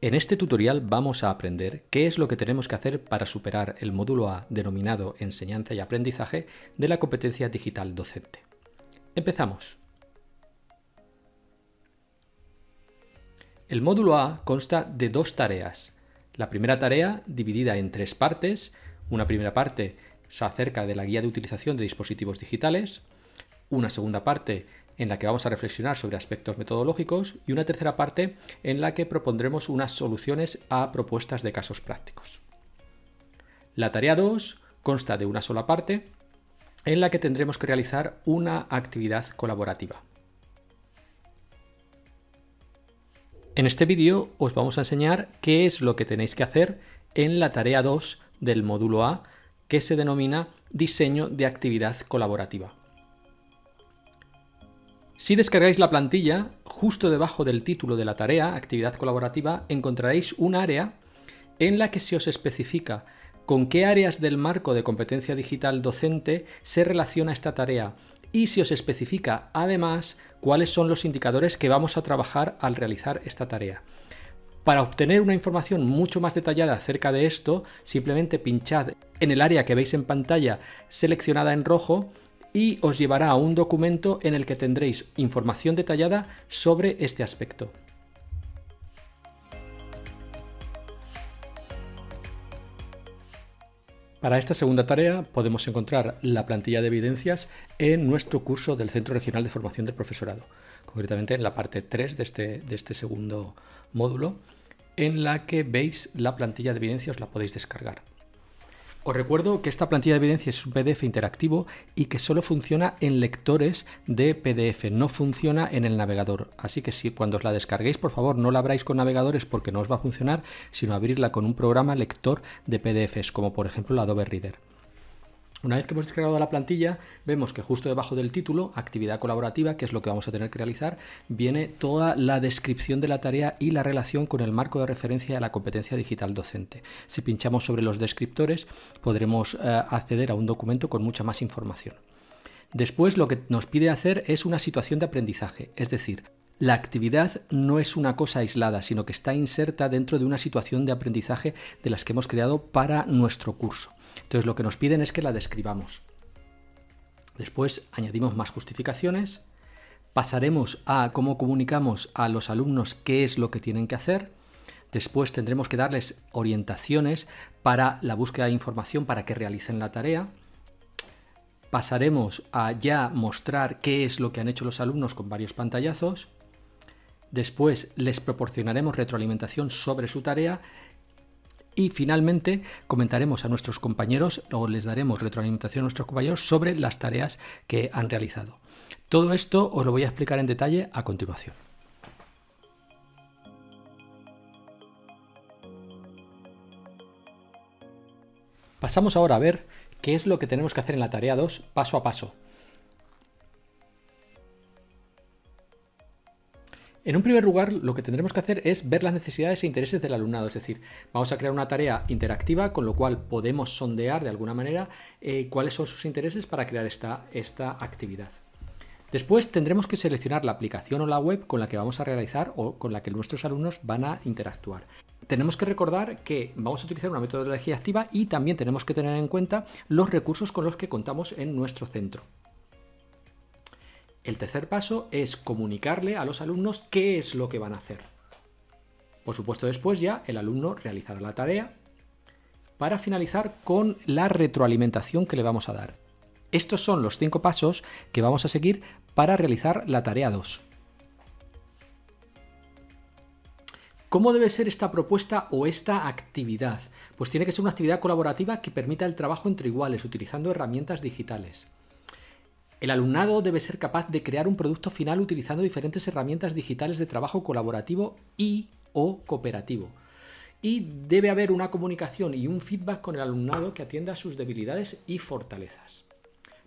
En este tutorial vamos a aprender qué es lo que tenemos que hacer para superar el módulo A denominado Enseñanza y Aprendizaje de la competencia digital docente. Empezamos. El módulo A consta de dos tareas. La primera tarea, dividida en tres partes, una primera parte se acerca de la guía de utilización de dispositivos digitales, una segunda parte en la que vamos a reflexionar sobre aspectos metodológicos y una tercera parte en la que propondremos unas soluciones a propuestas de casos prácticos. La tarea 2 consta de una sola parte en la que tendremos que realizar una actividad colaborativa. En este vídeo os vamos a enseñar qué es lo que tenéis que hacer en la tarea 2 del módulo A, que se denomina diseño de actividad colaborativa. Si descargáis la plantilla, justo debajo del título de la tarea, actividad colaborativa, encontraréis un área en la que se os especifica con qué áreas del marco de competencia digital docente se relaciona esta tarea y se os especifica además cuáles son los indicadores que vamos a trabajar al realizar esta tarea. Para obtener una información mucho más detallada acerca de esto, simplemente pinchad en el área que veis en pantalla seleccionada en rojo y os llevará a un documento en el que tendréis información detallada sobre este aspecto. Para esta segunda tarea podemos encontrar la plantilla de evidencias en nuestro curso del Centro Regional de Formación del Profesorado, concretamente en la parte 3 de este, de este segundo módulo, en la que veis la plantilla de evidencias, la podéis descargar. Os recuerdo que esta plantilla de evidencia es un PDF interactivo y que solo funciona en lectores de PDF, no funciona en el navegador. Así que si cuando os la descarguéis, por favor, no la abráis con navegadores porque no os va a funcionar, sino abrirla con un programa lector de PDFs, como por ejemplo la Adobe Reader. Una vez que hemos descargado la plantilla, vemos que justo debajo del título, actividad colaborativa, que es lo que vamos a tener que realizar, viene toda la descripción de la tarea y la relación con el marco de referencia de la competencia digital docente. Si pinchamos sobre los descriptores, podremos eh, acceder a un documento con mucha más información. Después lo que nos pide hacer es una situación de aprendizaje, es decir, la actividad no es una cosa aislada, sino que está inserta dentro de una situación de aprendizaje de las que hemos creado para nuestro curso. Entonces lo que nos piden es que la describamos. Después añadimos más justificaciones, pasaremos a cómo comunicamos a los alumnos qué es lo que tienen que hacer, después tendremos que darles orientaciones para la búsqueda de información para que realicen la tarea, pasaremos a ya mostrar qué es lo que han hecho los alumnos con varios pantallazos, después les proporcionaremos retroalimentación sobre su tarea y finalmente comentaremos a nuestros compañeros o les daremos retroalimentación a nuestros compañeros sobre las tareas que han realizado. Todo esto os lo voy a explicar en detalle a continuación. Pasamos ahora a ver qué es lo que tenemos que hacer en la tarea 2 paso a paso, En un primer lugar, lo que tendremos que hacer es ver las necesidades e intereses del alumnado, es decir, vamos a crear una tarea interactiva con lo cual podemos sondear de alguna manera eh, cuáles son sus intereses para crear esta, esta actividad. Después tendremos que seleccionar la aplicación o la web con la que vamos a realizar o con la que nuestros alumnos van a interactuar. Tenemos que recordar que vamos a utilizar una metodología activa y también tenemos que tener en cuenta los recursos con los que contamos en nuestro centro. El tercer paso es comunicarle a los alumnos qué es lo que van a hacer. Por supuesto, después ya el alumno realizará la tarea para finalizar con la retroalimentación que le vamos a dar. Estos son los cinco pasos que vamos a seguir para realizar la tarea 2. ¿Cómo debe ser esta propuesta o esta actividad? Pues tiene que ser una actividad colaborativa que permita el trabajo entre iguales, utilizando herramientas digitales. El alumnado debe ser capaz de crear un producto final utilizando diferentes herramientas digitales de trabajo colaborativo y o cooperativo. Y debe haber una comunicación y un feedback con el alumnado que atienda sus debilidades y fortalezas.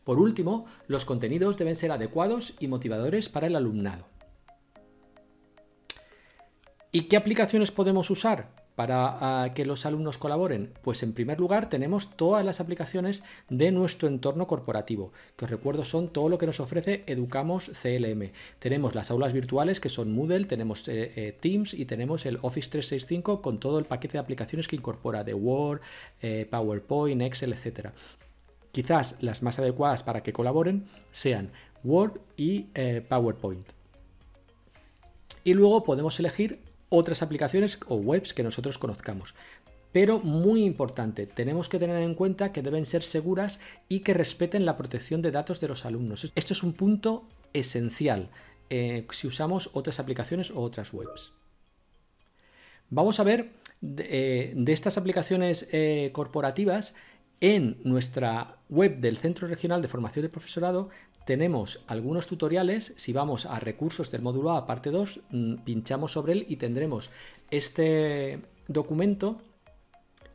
Por último, los contenidos deben ser adecuados y motivadores para el alumnado. ¿Y qué aplicaciones podemos usar? para ah, que los alumnos colaboren? Pues en primer lugar tenemos todas las aplicaciones de nuestro entorno corporativo, que os recuerdo son todo lo que nos ofrece Educamos CLM. Tenemos las aulas virtuales que son Moodle, tenemos eh, eh, Teams y tenemos el Office 365 con todo el paquete de aplicaciones que incorpora de Word, eh, PowerPoint, Excel, etc. Quizás las más adecuadas para que colaboren sean Word y PowerPoint. Y luego podemos elegir otras aplicaciones o webs que nosotros conozcamos. Pero muy importante, tenemos que tener en cuenta que deben ser seguras y que respeten la protección de datos de los alumnos. Esto es un punto esencial eh, si usamos otras aplicaciones o otras webs. Vamos a ver de, eh, estas aplicaciones eh, corporativas en nuestra web del Centro Regional de Formación del Profesorado tenemos algunos tutoriales, si vamos a recursos del módulo A, parte 2, mm, pinchamos sobre él y tendremos este documento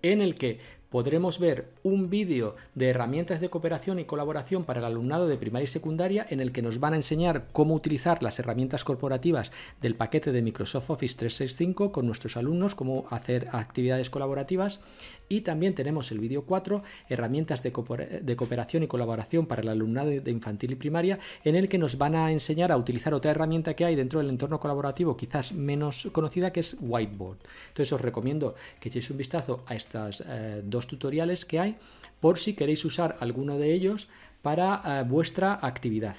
en el que podremos ver un vídeo de herramientas de cooperación y colaboración para el alumnado de primaria y secundaria en el que nos van a enseñar cómo utilizar las herramientas corporativas del paquete de Microsoft Office 365 con nuestros alumnos, cómo hacer actividades colaborativas. Y también tenemos el vídeo 4, herramientas de, cooperación y colaboración para el alumnado de infantil y primaria, en el que nos van a enseñar a utilizar otra herramienta que hay dentro del entorno colaborativo quizás menos conocida, que es Whiteboard. Entonces os recomiendo que echéis un vistazo a estas eh, dos tutoriales que hay por si queréis usar alguno de ellos para eh, vuestra actividad.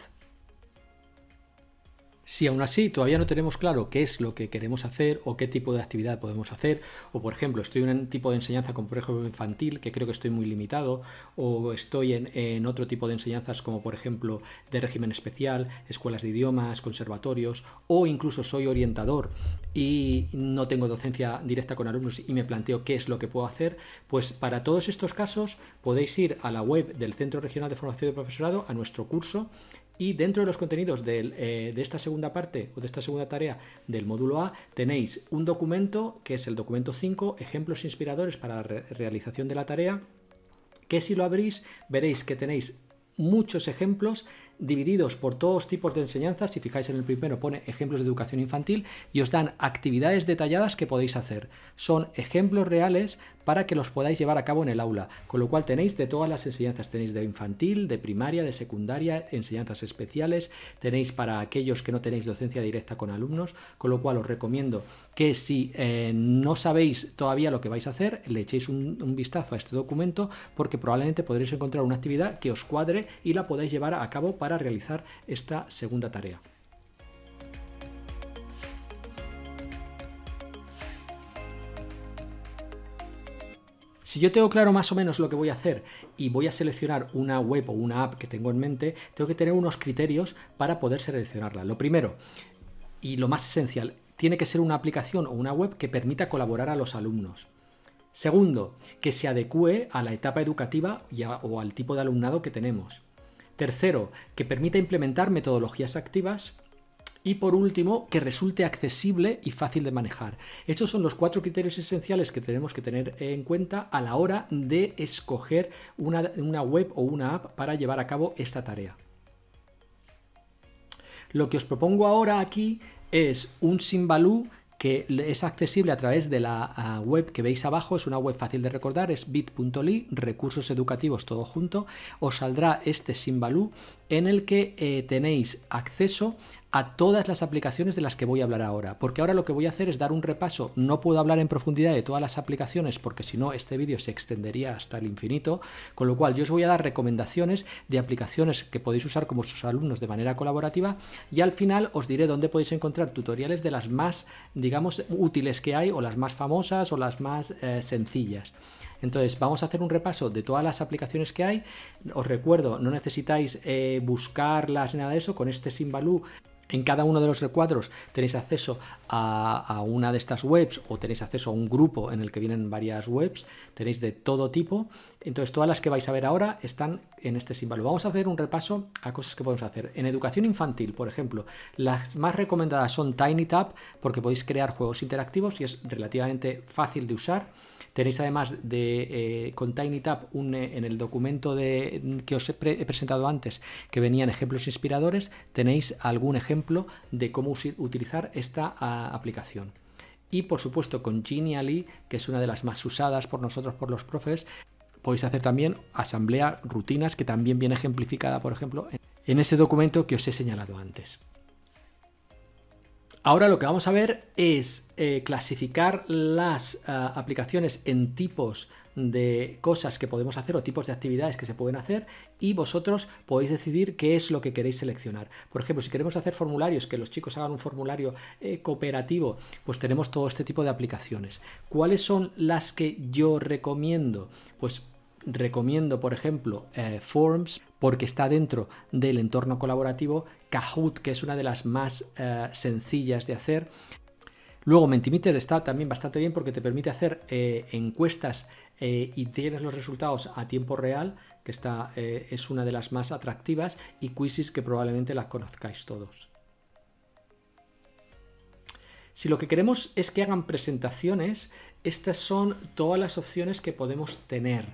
Si aún así todavía no tenemos claro qué es lo que queremos hacer o qué tipo de actividad podemos hacer, o por ejemplo estoy en un tipo de enseñanza como por ejemplo infantil, que creo que estoy muy limitado, o estoy en, otro tipo de enseñanzas como por ejemplo de régimen especial, escuelas de idiomas, conservatorios, o incluso soy orientador y no tengo docencia directa con alumnos y me planteo qué es lo que puedo hacer, pues para todos estos casos podéis ir a la web del Centro Regional de Formación de Profesorado, a nuestro curso, y dentro de los contenidos eh, de esta segunda parte o de esta segunda tarea del módulo A tenéis un documento que es el documento 5, ejemplos inspiradores para la realización de la tarea, que si lo abrís veréis que tenéis muchos ejemplos divididos por todos tipos de enseñanzas. Si fijáis en el primero pone ejemplos de educación infantil y os dan actividades detalladas que podéis hacer. Son ejemplos reales para que los podáis llevar a cabo en el aula, con lo cual tenéis de todas las enseñanzas. Tenéis de infantil, de primaria, de secundaria, enseñanzas especiales, tenéis para aquellos que no tenéis docencia directa con alumnos, con lo cual os recomiendo que si eh, no sabéis todavía lo que vais a hacer, le echéis un, vistazo a este documento porque probablemente podréis encontrar una actividad que os cuadre y la podáis llevar a cabo para para realizar esta segunda tarea. Si yo tengo claro más o menos lo que voy a hacer y voy a seleccionar una web o una app que tengo en mente, tengo que tener unos criterios para poder seleccionarla. Lo primero y lo más esencial, tiene que ser una aplicación o una web que permita colaborar a los alumnos. Segundo, que se adecue a la etapa educativa o al tipo de alumnado que tenemos. Tercero, que permita implementar metodologías activas. Y por último, que resulte accesible y fácil de manejar. Estos son los cuatro criterios esenciales que tenemos que tener en cuenta a la hora de escoger una, web o una app para llevar a cabo esta tarea. Lo que os propongo ahora aquí es un Simbalú que es accesible a través de la web que veis abajo, es una web fácil de recordar, es bit.ly, recursos educativos todo junto, os saldrá este Simbalú en el que eh, tenéis acceso a todas las aplicaciones de las que voy a hablar ahora, porque ahora lo que voy a hacer es dar un repaso, no puedo hablar en profundidad de todas las aplicaciones porque si no este vídeo se extendería hasta el infinito, con lo cual yo os voy a dar recomendaciones de aplicaciones que podéis usar como sus alumnos de manera colaborativa y al final os diré dónde podéis encontrar tutoriales de las más, digamos, útiles que hay o las más famosas o las más eh, sencillas. Entonces, vamos a hacer un repaso de todas las aplicaciones que hay. Os recuerdo, no necesitáis eh, buscarlas ni nada de eso. Con este Simbalú en cada uno de los recuadros tenéis acceso a, una de estas webs o tenéis acceso a un grupo en el que vienen varias webs, tenéis de todo tipo. Entonces, todas las que vais a ver ahora están en este símbolo. Vamos a hacer un repaso a cosas que podemos hacer. En educación infantil, por ejemplo, las más recomendadas son TinyTap porque podéis crear juegos interactivos y es relativamente fácil de usar. Tenéis además de, eh, con TinyTap un, eh, en el documento que os he, presentado antes, que venían ejemplos inspiradores, tenéis algún ejemplo de cómo utilizar esta ah, aplicación. Y por supuesto con Genially, que es una de las más usadas por nosotros, por los profes, podéis hacer también asamblea rutinas, que también viene ejemplificada, por ejemplo, en ese documento que os he señalado antes. Ahora lo que vamos a ver es eh, clasificar las eh, aplicaciones en tipos de cosas que podemos hacer o tipos de actividades que se pueden hacer y vosotros podéis decidir qué es lo que queréis seleccionar. Por ejemplo, si queremos hacer formularios, que los chicos hagan un formulario eh, cooperativo, pues tenemos todo este tipo de aplicaciones. ¿Cuáles son las que yo recomiendo? Pues Recomiendo, por ejemplo, eh, Forms porque está dentro del entorno colaborativo, Kahoot, que es una de las más eh, sencillas de hacer. Luego Mentimeter está también bastante bien porque te permite hacer eh, encuestas y tienes los resultados a tiempo real, que es una de las más atractivas, y Quizzes que probablemente las conozcáis todos. Si lo que queremos es que hagan presentaciones, estas son todas las opciones que podemos tener.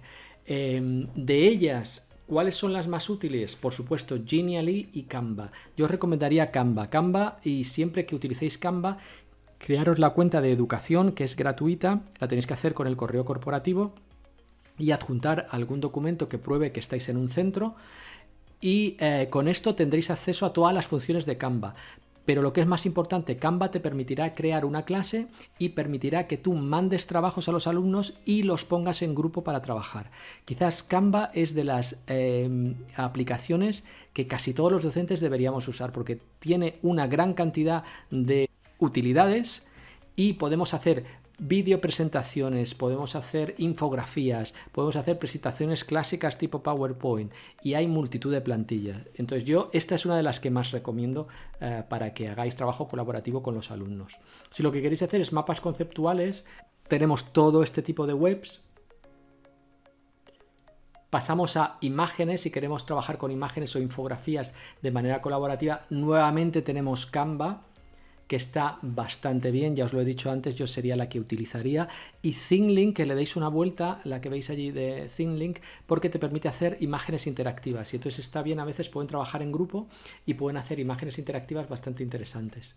Em, de ellas, ¿cuáles son las más útiles? Por supuesto, Genially y Canva. Yo os recomendaría Canva. Canva y siempre que utilicéis Canva, crearos la cuenta de educación que es gratuita, la tenéis que hacer con el correo corporativo y adjuntar algún documento que pruebe que estáis en un centro y eh, con esto tendréis acceso a todas las funciones de Canva. Pero lo que es más importante, Canva te permitirá crear una clase y permitirá que tú mandes trabajos a los alumnos y los pongas en grupo para trabajar. Quizás Canva es de las eh, aplicaciones que casi todos los docentes deberíamos usar porque tiene una gran cantidad de utilidades y podemos hacer video presentaciones, podemos hacer infografías, podemos hacer presentaciones clásicas tipo PowerPoint y hay multitud de plantillas. Entonces yo esta es una de las que más recomiendo eh, para que hagáis trabajo colaborativo con los alumnos. Si lo que queréis hacer es mapas conceptuales, tenemos todo este tipo de webs. Pasamos a imágenes, si queremos trabajar con imágenes o infografías de manera colaborativa, nuevamente tenemos Canva que está bastante bien, ya os lo he dicho antes, yo sería la que utilizaría, y ThinLink, que le deis una vuelta, la que veis allí de ThinLink, porque te permite hacer imágenes interactivas, y entonces está bien, a veces pueden trabajar en grupo y pueden hacer imágenes interactivas bastante interesantes.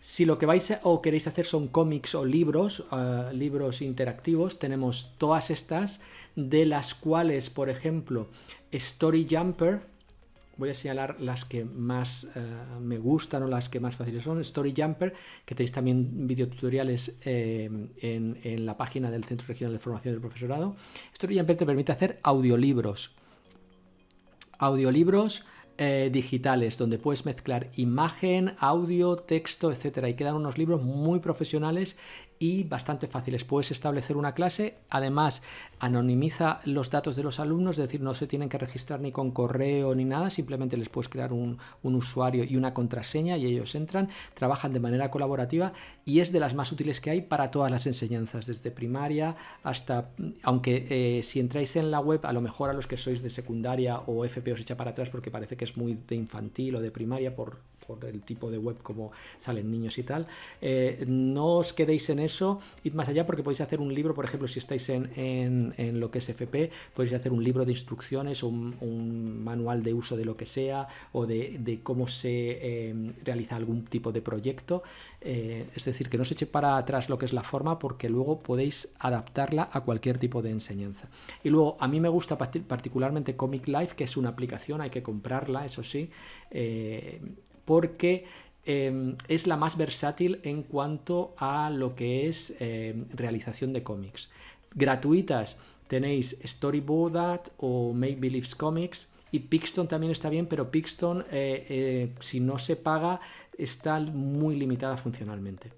Si lo que vais a, o queréis hacer son cómics o libros, ah, libros interactivos, tenemos todas estas, de las cuales, por ejemplo, Story Jumper, voy a señalar las que más eh, me gustan o las que más fáciles son. Story Jumper, que tenéis también videotutoriales eh, en, la página del Centro Regional de Formación del Profesorado. Story Jumper te permite hacer audiolibros. Audiolibros eh, digitales, donde puedes mezclar imagen, audio, texto, etcétera. Y quedan unos libros muy profesionales y bastante fáciles. Puedes establecer una clase, además anonimiza los datos de los alumnos, es decir, no se tienen que registrar ni con correo ni nada, simplemente les puedes crear un, usuario y una contraseña y ellos entran, trabajan de manera colaborativa y es de las más útiles que hay para todas las enseñanzas, desde primaria hasta, aunque eh, si entráis en la web, a lo mejor a los que sois de secundaria o FP os echa para atrás porque parece que es muy de infantil o de primaria por, el tipo de web como salen niños y tal. Eh, no os quedéis en eso, id más allá porque podéis hacer un libro, por ejemplo, si estáis en, lo que es FP, podéis hacer un libro de instrucciones un, manual de uso de lo que sea o de, cómo se em, realiza algún tipo de proyecto. Eh, es decir, que no se eche para atrás lo que es la forma porque luego podéis adaptarla a cualquier tipo de enseñanza. Y luego, a mí me gusta particularmente Comic Life, que es una aplicación, hay que comprarla, eso sí. Eh, porque em, es la más versátil en cuanto a lo que es em, realización de cómics. Gratuitas tenéis Storyboard o Make Believes Comics y Pixton también está bien, pero Pixton eh, eh, si no se paga está muy limitada funcionalmente.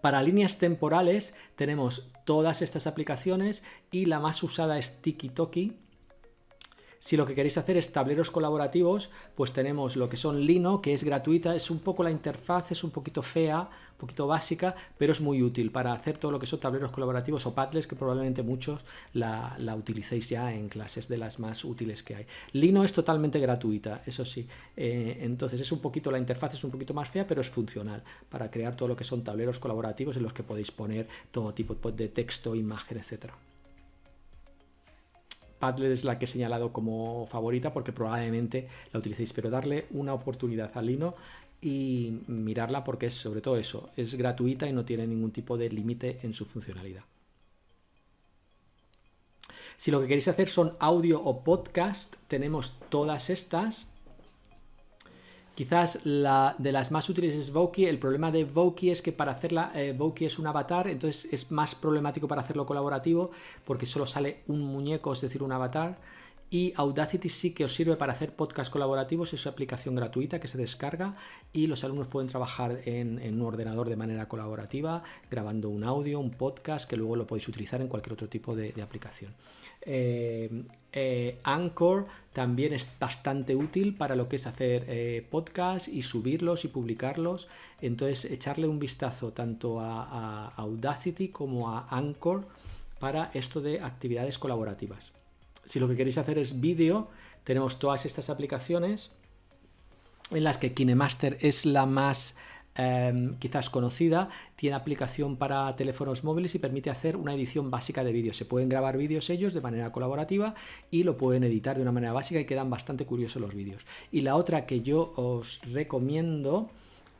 Para líneas temporales tenemos todas estas aplicaciones y la más usada es Tiki Toki. Si lo que queréis hacer es tableros colaborativos, pues tenemos lo que son Lino, que es gratuita, es un poco la interfaz, es un poquito fea, un poquito básica, pero es muy útil para hacer todo lo que son tableros colaborativos o Padlets, que probablemente muchos la, utilicéis ya en clases de las más útiles que hay. Lino es totalmente gratuita, eso sí. Eh, entonces es un poquito, la interfaz es un poquito más fea, pero es funcional para crear todo lo que son tableros colaborativos en los que podéis poner todo tipo de texto, imagen, etcétera. Adler es la que he señalado como favorita porque probablemente la utilicéis, pero darle una oportunidad a Lino y mirarla porque es sobre todo eso, es gratuita y no tiene ningún tipo de límite en su funcionalidad. Si lo que queréis hacer son audio o podcast, tenemos todas estas Quizás la de las más útiles es Voki. El problema de Voki es que para hacerla, eh, Voki es un avatar, entonces es más problemático para hacerlo colaborativo porque solo sale un muñeco, es decir, un avatar. Y Audacity sí que os sirve para hacer podcasts colaborativos, es una aplicación gratuita que se descarga y los alumnos pueden trabajar en, un ordenador de manera colaborativa, grabando un audio, un podcast, que luego lo podéis utilizar en cualquier otro tipo de aplicación. Eh, eh, Anchor también es bastante útil para lo que es hacer eh, podcasts y subirlos y publicarlos. Entonces, echarle un vistazo tanto a, a Audacity como a Anchor para esto de actividades colaborativas. Si lo que queréis hacer es vídeo, tenemos todas estas aplicaciones en las que KineMaster es la más Em, quizás conocida, tiene aplicación para teléfonos móviles y permite hacer una edición básica de vídeos. Se pueden grabar vídeos ellos de manera colaborativa y lo pueden editar de una manera básica y quedan bastante curiosos los vídeos. Y la otra que yo os recomiendo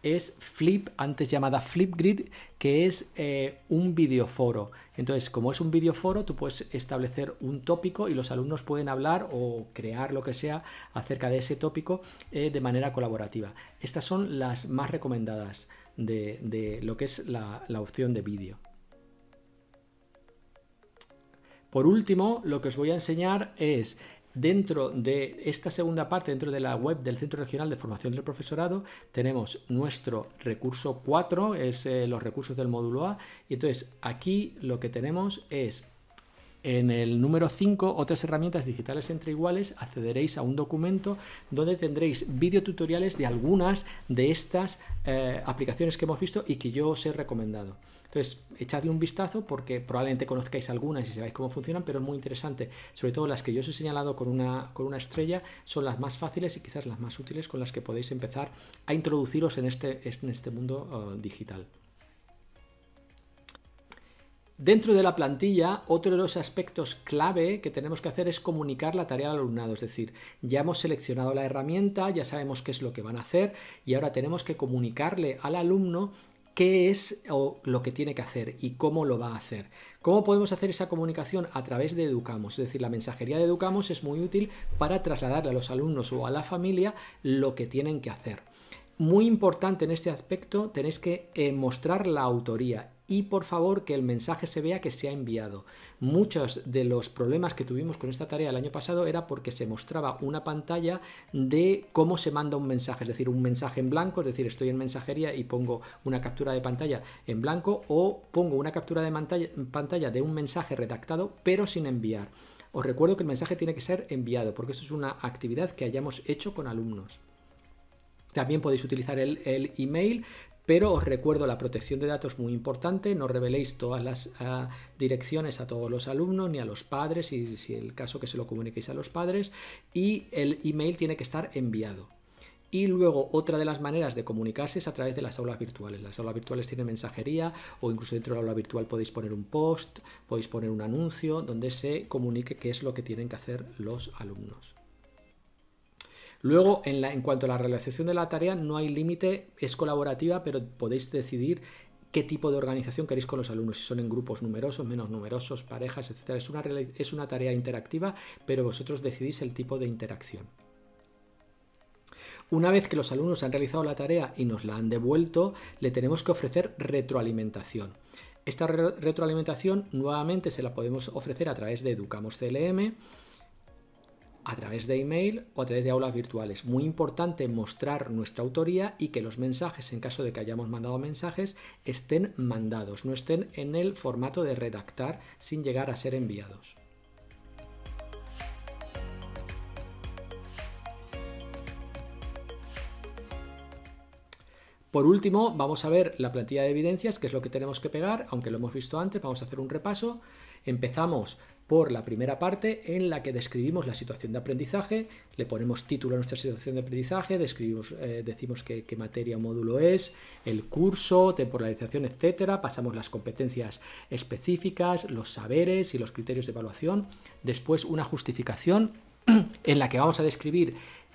es Flip, antes llamada Flipgrid, que es un eh, un videoforo. Entonces, como es un videoforo, tú puedes establecer un tópico y los alumnos pueden hablar o crear lo que sea acerca de ese tópico eh, de manera colaborativa. Estas son las más recomendadas de, lo que es la, la opción de vídeo. Por último, lo que os voy a enseñar es Dentro de esta segunda parte, dentro de la web del Centro Regional de Formación del Profesorado, tenemos nuestro recurso 4, es eh, los recursos del módulo A. Y entonces aquí lo que tenemos es en el número 5, otras herramientas digitales entre iguales, accederéis a un documento donde tendréis videotutoriales de algunas de estas eh, aplicaciones que hemos visto y que yo os he recomendado. Entonces, echadle un vistazo porque probablemente conozcáis algunas y sabéis cómo funcionan, pero es muy interesante. Sobre todo las que yo os he señalado con una, con una estrella son las más fáciles y quizás las más útiles con las que podéis empezar a introduciros en este, en este mundo eh, digital. Dentro de la plantilla, otro de los aspectos clave que tenemos que hacer es comunicar la tarea al alumnado, es decir, ya hemos seleccionado la herramienta, ya sabemos qué es lo que van a hacer y ahora tenemos que comunicarle al alumno qué es o lo que tiene que hacer y cómo lo va a hacer. ¿Cómo podemos hacer esa comunicación? A través de Educamos. Es decir, la mensajería de Educamos es muy útil para trasladar a los alumnos o a la familia lo que tienen que hacer. Muy importante en este aspecto, tenéis que eh, mostrar la autoría y por favor que el mensaje se vea que se ha enviado. Muchos de los problemas que tuvimos con esta tarea el año pasado era porque se mostraba una pantalla de cómo se manda un mensaje, es decir, un mensaje en blanco, es decir, estoy en mensajería y pongo una captura de pantalla en blanco o pongo una captura de pantalla de un mensaje redactado pero sin enviar. Os recuerdo que el mensaje tiene que ser enviado porque esto es una actividad que hayamos hecho con alumnos. También podéis utilizar el, email, pero os recuerdo la protección de datos muy importante, no reveléis todas las ah, direcciones a todos los alumnos ni a los padres, y si el caso que se lo comuniquéis a los padres, y el email tiene que estar enviado. Y luego otra de las maneras de comunicarse es a través de las aulas virtuales. Las aulas virtuales tienen mensajería o incluso dentro de la aula virtual podéis poner un post, podéis poner un anuncio donde se comunique qué es lo que tienen que hacer los alumnos. Luego, en, cuanto a la realización de la tarea, no hay límite, es colaborativa, pero podéis decidir qué tipo de organización queréis con los alumnos, si son en grupos numerosos, menos numerosos, parejas, etc. Es una, tarea interactiva, pero vosotros decidís el tipo de interacción. Una vez que los alumnos han realizado la tarea y nos la han devuelto, le tenemos que ofrecer retroalimentación. Esta retroalimentación nuevamente se la podemos ofrecer a través de Educamos a través de email o a través de aulas virtuales. Muy importante mostrar nuestra autoría y que los mensajes, en caso de que hayamos mandado mensajes, estén mandados, no estén en el formato de redactar sin llegar a ser enviados. Por último, vamos a ver la plantilla de evidencias, que es lo que tenemos que pegar, aunque lo hemos visto antes, vamos a hacer un repaso. Empezamos por la primera parte en la que describimos la situación de aprendizaje, le ponemos título a nuestra situación de aprendizaje, describimos, eh, decimos qué, qué materia o módulo es, el curso, temporalización, etcétera, pasamos las competencias específicas, los saberes y los criterios de evaluación, después una justificación en la que vamos a describir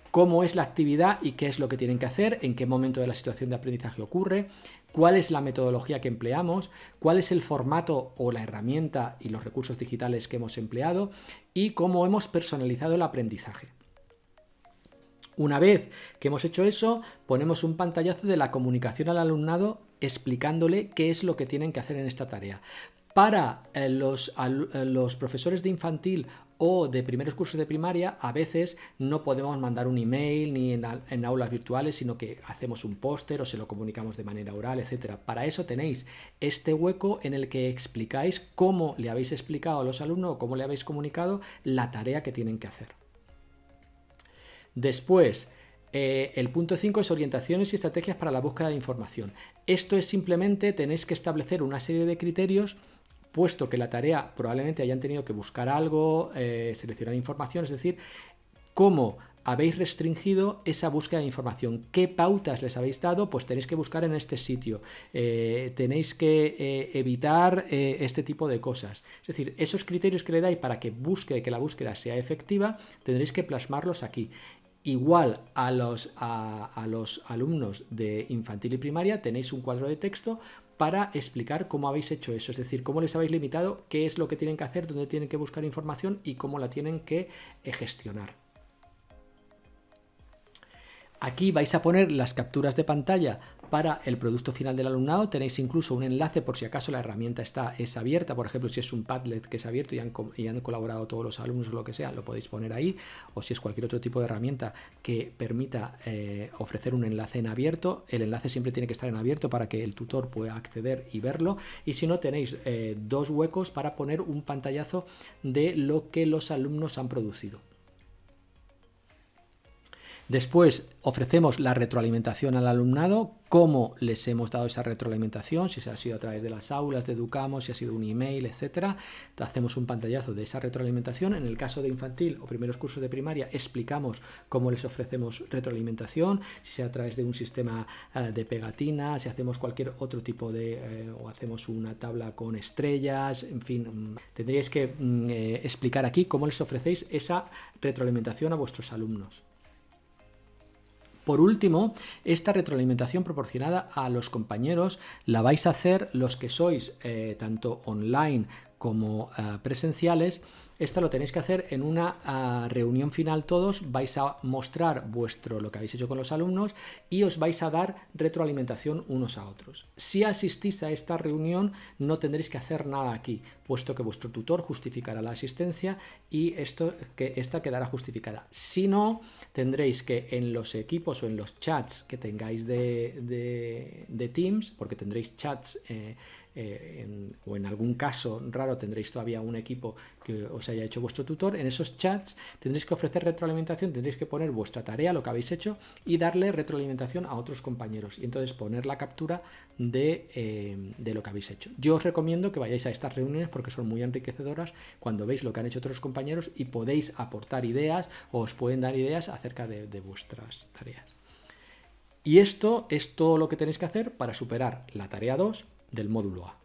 cómo es la actividad y qué es lo que tienen que hacer, en qué momento de la situación de aprendizaje ocurre, cuál es la metodología que empleamos, cuál es el formato o la herramienta y los recursos digitales que hemos empleado y cómo hemos personalizado el aprendizaje. Una vez que hemos hecho eso, ponemos un pantallazo de la comunicación al alumnado explicándole qué es lo que tienen que hacer en esta tarea. Para eh, los, eh, los profesores de infantil o de primeros cursos de primaria, a veces no podemos mandar un email ni en, aulas virtuales, sino que hacemos un póster o se lo comunicamos de manera oral, etc. Para eso tenéis este hueco en el que explicáis cómo le habéis explicado a los alumnos o cómo le habéis comunicado la tarea que tienen que hacer. Después, eh, el punto 5 es orientaciones y estrategias para la búsqueda de información. Esto es simplemente tenéis que establecer una serie de criterios puesto que la tarea probablemente hayan tenido que buscar algo, eh, seleccionar información, es decir, cómo habéis restringido esa búsqueda de información, qué pautas les habéis dado, pues tenéis que buscar en este sitio, eh, tenéis que eh, evitar este tipo de cosas. Es decir, esos criterios que le dais para que busque, que la búsqueda sea efectiva, tendréis que plasmarlos aquí. Igual a los, a los alumnos de infantil y primaria tenéis un cuadro de texto para explicar cómo habéis hecho eso, es decir, cómo les habéis limitado, qué es lo que tienen que hacer, dónde tienen que buscar información y cómo la tienen que eh, gestionar. Aquí vais a poner las capturas de pantalla para el producto final del alumnado. Tenéis incluso un enlace por si acaso la herramienta está, es abierta, por ejemplo, si es un Padlet que es abierto y han, colaborado todos los alumnos o lo que sea, lo podéis poner ahí, o si es cualquier otro tipo de herramienta que permita eh, ofrecer un enlace en abierto, el enlace siempre tiene que estar en abierto para que el tutor pueda acceder y verlo, y si no tenéis eh, dos huecos para poner un pantallazo de lo que los alumnos han producido. Después ofrecemos la retroalimentación al alumnado, cómo les hemos dado esa retroalimentación, si se ha sido a través de las aulas, de Educamos, si ha sido un email, etcétera. Hacemos un pantallazo de esa retroalimentación. En el caso de infantil o primeros cursos de primaria, explicamos cómo les ofrecemos retroalimentación, si sea a través de un sistema eh, de pegatinas, si hacemos cualquier otro tipo de eh, o hacemos una tabla con estrellas, en fin, mm, tendríais que mm, eh, explicar aquí cómo les ofrecéis esa retroalimentación a vuestros alumnos. Por último, esta retroalimentación proporcionada a los compañeros la vais a hacer los que sois eh, tanto online como eh, presenciales. Esta lo tenéis que hacer en una ah, reunión final todos, vais a mostrar vuestro lo que habéis hecho con los alumnos y os vais a dar retroalimentación unos a otros. Si asistís a esta reunión no tendréis que hacer nada aquí, puesto que vuestro tutor justificará la asistencia y esto, que esta quedará justificada. Si no, tendréis que en los equipos o en los chats que tengáis de, de, Teams, porque tendréis chats eh, eh, o en algún caso raro tendréis todavía un equipo que os haya hecho vuestro tutor, en esos chats tendréis que ofrecer retroalimentación, tendréis que poner vuestra tarea, lo que habéis hecho, y darle retroalimentación a otros compañeros. Y entonces poner la captura eh, de, lo que habéis hecho. Yo os recomiendo que vayáis a estas reuniones porque son muy enriquecedoras cuando veis lo que han hecho otros compañeros y podéis aportar ideas o os pueden dar ideas acerca de, de vuestras tareas. Y esto es todo lo que tenéis que hacer para superar la tarea 2 del módulo A.